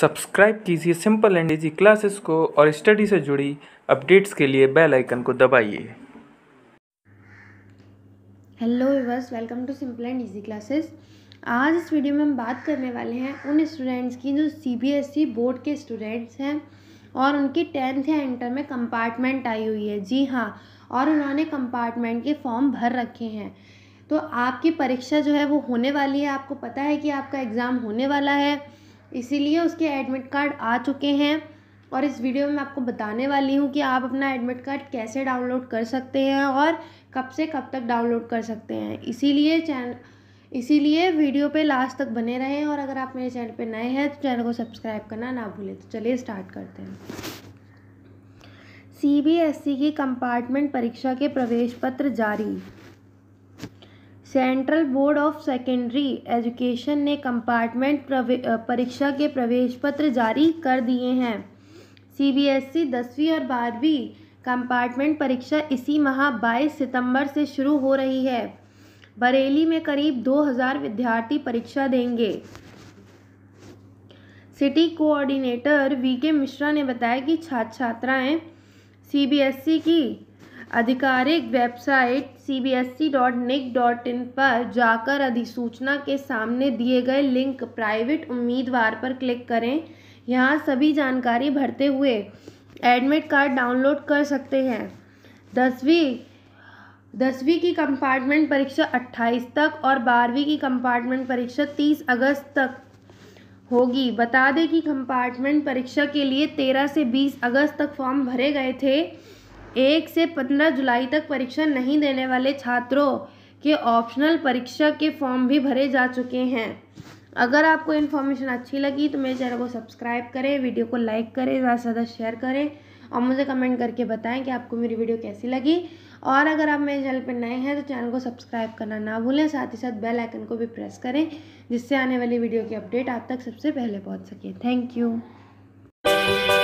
subscribe कीजिए simple and easy classes को और स्टडी से जुड़ी अपडेट्स के लिए बेल आइकन को दबाइए hello viewers welcome to simple and easy classes आज इस वीडियो में हम बात करने वाले हैं उन स्टूडेंट्स की जो सीबीएसई बोर्ड e के स्टूडेंट्स हैं और उनकी टेंथ या इंटर में कंपार्टमेंट आई हुई है जी हाँ और उन्होंने कंपार्टमेंट के फॉर्म भर रखे हैं तो आपकी परीक्षा जो है वो होने वाली है आपको पता है कि आपका एग्ज़ाम होने वाला है इसीलिए उसके एडमिट कार्ड आ चुके हैं और इस वीडियो में मैं आपको बताने वाली हूँ कि आप अपना एडमिट कार्ड कैसे डाउनलोड कर सकते हैं और कब से कब तक डाउनलोड कर सकते हैं इसीलिए चैनल इसीलिए वीडियो पे लास्ट तक बने रहें और अगर आप मेरे चैनल पे नए हैं तो चैनल को सब्सक्राइब करना ना भूलें तो चलिए स्टार्ट करते हैं सी e की कंपार्टमेंट परीक्षा के प्रवेश पत्र जारी Central Board of Secondary Education ने कंपार्टमेंट परीक्षा के प्रवेश पत्र जारी कर दिए हैं सीबीएसई दसवीं और बारहवीं कंपार्टमेंट परीक्षा इसी माह 22 सितंबर से शुरू हो रही है बरेली में करीब 2000 विद्यार्थी परीक्षा देंगे सिटी कोऑर्डिनेटर वी के मिश्रा ने बताया कि छात्र छात्राएं सीबीएसई की आधिकारिक website C B S E dot nic dot in पर जाकर अधिसूचना के सामने दिए गए लिंक प्राइवेट उम्मीदवार पर क्लिक करें यहाँ सभी जानकारी भरते हुए एडमिट कार्ड डाउनलोड कर सकते हैं दसवीं दसवीं की कंपार्टमेंट परीक्षा 28 तक और बारहवीं की कंपार्टमेंट परीक्षा 30 अगस्त तक होगी बता दें कि कंपार्टमेंट परीक्षा के लिए 13 से 20 अगस्त तक फॉर्म भरे गए थे एक से पंद्रह जुलाई तक परीक्षा नहीं देने वाले छात्रों के ऑप्शनल परीक्षा के फॉर्म भी भरे जा चुके हैं अगर आपको इन्फॉर्मेशन अच्छी लगी तो मेरे चैनल को सब्सक्राइब करें वीडियो को लाइक करें ज़्यादा से ज़्यादा शेयर करें और मुझे कमेंट करके बताएं कि आपको मेरी वीडियो कैसी लगी और अगर आप मेरे चैनल पर नए हैं तो चैनल को सब्सक्राइब करना ना भूलें साथ ही साथ बेल आइकन को भी प्रेस करें जिससे आने वाली वीडियो की अपडेट आप तक सबसे पहले पहुंच सके थैंक यू